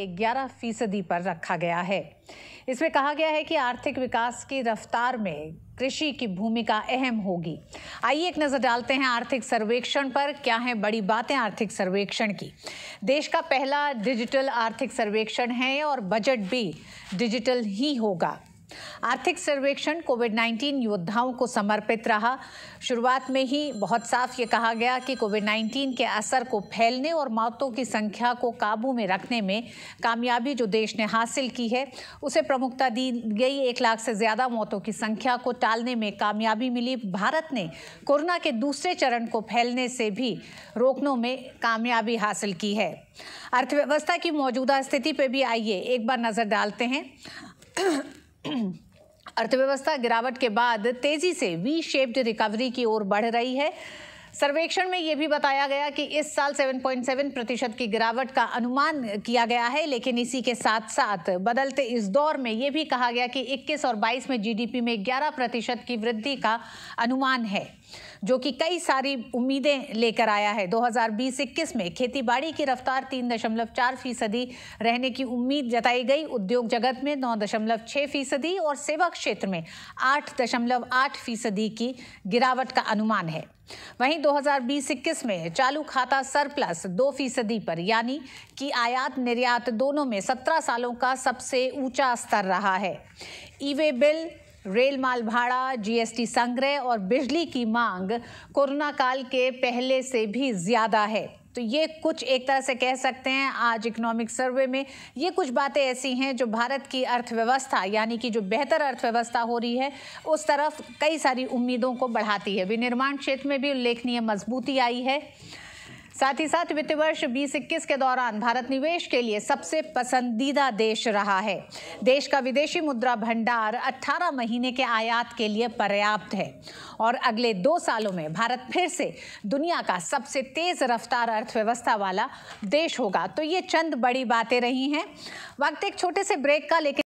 ये 11 फीसदी पर रखा गया है इसमें कहा गया है कि आर्थिक विकास की रफ्तार में कृषि की भूमिका अहम होगी आइए एक नज़र डालते हैं आर्थिक सर्वेक्षण पर क्या है बड़ी बातें आर्थिक सर्वेक्षण की देश का पहला डिजिटल आर्थिक सर्वेक्षण है और बजट भी डिजिटल ही होगा आर्थिक सर्वेक्षण कोविड 19 योद्धाओं को समर्पित रहा शुरुआत में ही बहुत साफ ये कहा गया कि कोविड 19 के असर को फैलने और मौतों की संख्या को काबू में रखने में कामयाबी जो देश ने हासिल की है उसे प्रमुखता दी गई एक लाख से ज़्यादा मौतों की संख्या को टालने में कामयाबी मिली भारत ने कोरोना के दूसरे चरण को फैलने से भी रोकने में कामयाबी हासिल की है अर्थव्यवस्था की मौजूदा स्थिति पर भी आइए एक बार नज़र डालते हैं अर्थव्यवस्था गिरावट के बाद तेजी से वी शेप्ड रिकवरी की ओर बढ़ रही है सर्वेक्षण में यह भी बताया गया कि इस साल 7.7 प्रतिशत की गिरावट का अनुमान किया गया है लेकिन इसी के साथ साथ बदलते इस दौर में यह भी कहा गया कि 21 और 22 में जीडीपी में 11 प्रतिशत की वृद्धि का अनुमान है जो कि कई सारी उम्मीदें लेकर आया है 2020-21 में खेतीबाड़ी की रफ्तार 3.4 फीसदी रहने की उम्मीद जताई गई उद्योग जगत में 9.6 फीसदी और सेवा क्षेत्र में 8.8 फीसदी की गिरावट का अनुमान है वहीं 2020-21 में चालू खाता सरप्लस दो फीसदी पर यानी कि आयात निर्यात दोनों में 17 सालों का सबसे ऊंचा स्तर रहा है ईवे बिल रेल माल भाड़ा जीएसटी संग्रह और बिजली की मांग कोरोना काल के पहले से भी ज़्यादा है तो ये कुछ एक तरह से कह सकते हैं आज इकोनॉमिक सर्वे में ये कुछ बातें ऐसी हैं जो भारत की अर्थव्यवस्था यानी कि जो बेहतर अर्थव्यवस्था हो रही है उस तरफ कई सारी उम्मीदों को बढ़ाती है विनिर्माण क्षेत्र में भी उल्लेखनीय मजबूती आई है साथ ही साथ वित्त वर्ष बीस इक्कीस के दौरान भारत निवेश के लिए सबसे पसंदीदा देश रहा है देश का विदेशी मुद्रा भंडार 18 महीने के आयात के लिए पर्याप्त है और अगले दो सालों में भारत फिर से दुनिया का सबसे तेज़ रफ्तार अर्थव्यवस्था वाला देश होगा तो ये चंद बड़ी बातें रही हैं वक्त एक छोटे से ब्रेक का लेकिन